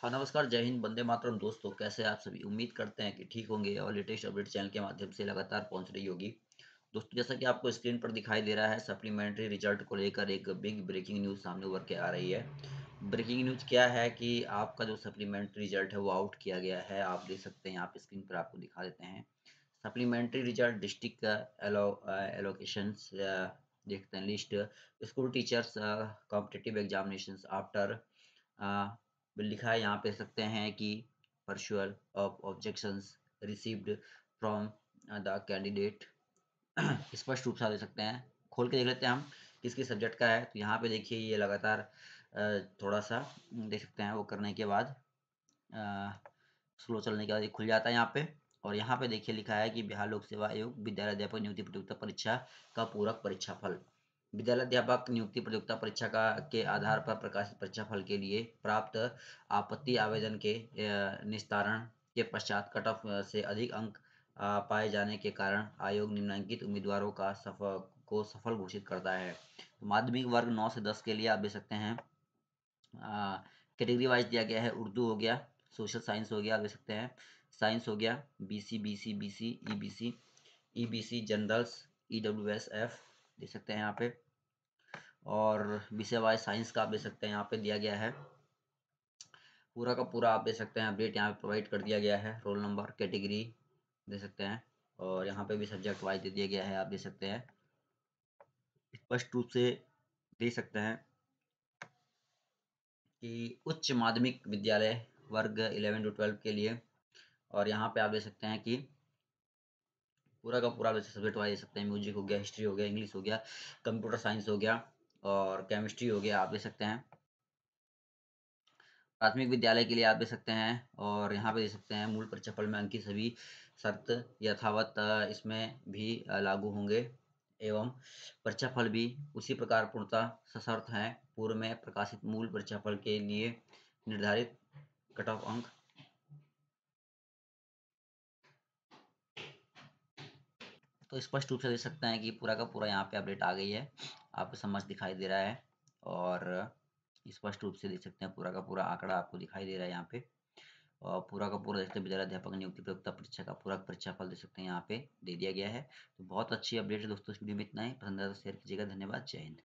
हाँ नमस्कार जय हिंद बंदे मातरम दोस्तों कैसे आप सभी उम्मीद करते हैं कि ठीक होंगे और लेटेस्ट अपडेट चैनल के माध्यम से लगातार पहुंच रही होगी दोस्तों जैसा कि आपको स्क्रीन पर दिखाई दे रहा है सप्लीमेंट्री रिजल्ट को लेकर एक बिग ब्रेकिंग न्यूज़ सामने उभर के आ रही है ब्रेकिंग न्यूज क्या है कि आपका जो सप्लीमेंट्री रिजल्ट है वो आउट किया गया है आप देख सकते हैं यहाँ स्क्रीन पर आपको दिखा देते हैं सप्लीमेंट्री रिजल्ट डिस्ट्रिक्ट एलोकेशन देखते हैं list school teachers competitive examination after लिखा है यहाँ पे सकते हैं कि virtual of objections received from the candidate स्पष्ट रूप से दे सकते हैं खोल के देख लेते हैं हम किसके सब्जेक्ट का है तो यहाँ पे देखिए ये लगातार थोड़ा सा देख सकते हैं वो करने के बाद स्लो चलने के बाद ये खुल जाता है यहाँ पे और यहाँ पे देखिए लिखा है कि बिहार लोक सेवा आयोग विद्यालय अध्यापक नियुक्ति प्रतियोगिता परीक्षा का पूरक परीक्षा फल विद्यालय अध्यापक नियुक्ति प्रतियोगिता परीक्षा का के आधार पर प्रकाशित परीक्षा फल के लिए प्राप्त आपत्ति आवेदन के निस्तारण के पश्चात कट ऑफ से अधिक अंक पाए जाने के कारण आयोग निम्नांकित उम्मीदवारों का सफल को सफल घोषित करता है तो माध्यमिक वर्ग नौ से दस के लिए आप देख सकते हैं कैटेगरी वाइज दिया गया है उर्दू हो गया सोशल साइंस हो गया आप सकते हैं साइंस हो गया B C B C B C E B C E B C generals E W S F देख सकते हैं यहाँ पे और विषय वाइज साइंस का आप दे सकते हैं यहाँ पे दिया गया है पूरा का पूरा आप दे सकते हैं अपडेट यहाँ पे प्रोवाइड कर दिया गया है रोल नंबर कैटेगरी दे सकते हैं और यहाँ पे भी सब्जेक्ट वाइज दे दिया गया है आप दे सकते हैं स्पष्ट रूप से दे सकते हैं कि उच्च माध्यमिक विद्यालय वर्ग इलेवन टू ट्वेल्व के लिए और यहाँ पे आप दे सकते हैं कि पूरा का पूरा सब्जेक्ट वाइज दे सकते हैं म्यूजिक हो गया हिस्ट्री हो गया इंग्लिश हो गया कंप्यूटर साइंस हो गया और केमिस्ट्री हो गया आप दे सकते हैं प्राथमिक विद्यालय के लिए आप दे सकते हैं और यहाँ पे दे सकते हैं मूल प्रक्षेपण में अंकित सभी शर्त यथावत इसमें भी लागू होंगे एवं परीक्षाफल भी उसी प्रकार पूर्णता सशर्त हैं पूर्व में प्रकाशित मूल परीक्षाफल के लिए निर्धारित कट ऑफ अंक तो स्पष्ट रूप से देख सकते हैं कि पूरा का पूरा यहाँ पे अपडेट आ गई है आपको समझ दिखाई दे रहा है और स्पष्ट रूप से देख सकते हैं पूरा का पूरा आंकड़ा आपको दिखाई दे रहा है यहाँ पे और पूरा का पूरा देखते विद्यालय अध्यापक नियुक्ति प्रयोगता परीक्षा का पूरा परीक्षा फल देख सकते हैं यहाँ पे दे दिया गया है तो बहुत अच्छी अपडेट है दोस्तों इस वीडियो में इतना ही पसंद आया तो शेयर कीजिएगा धन्यवाद जय हिंद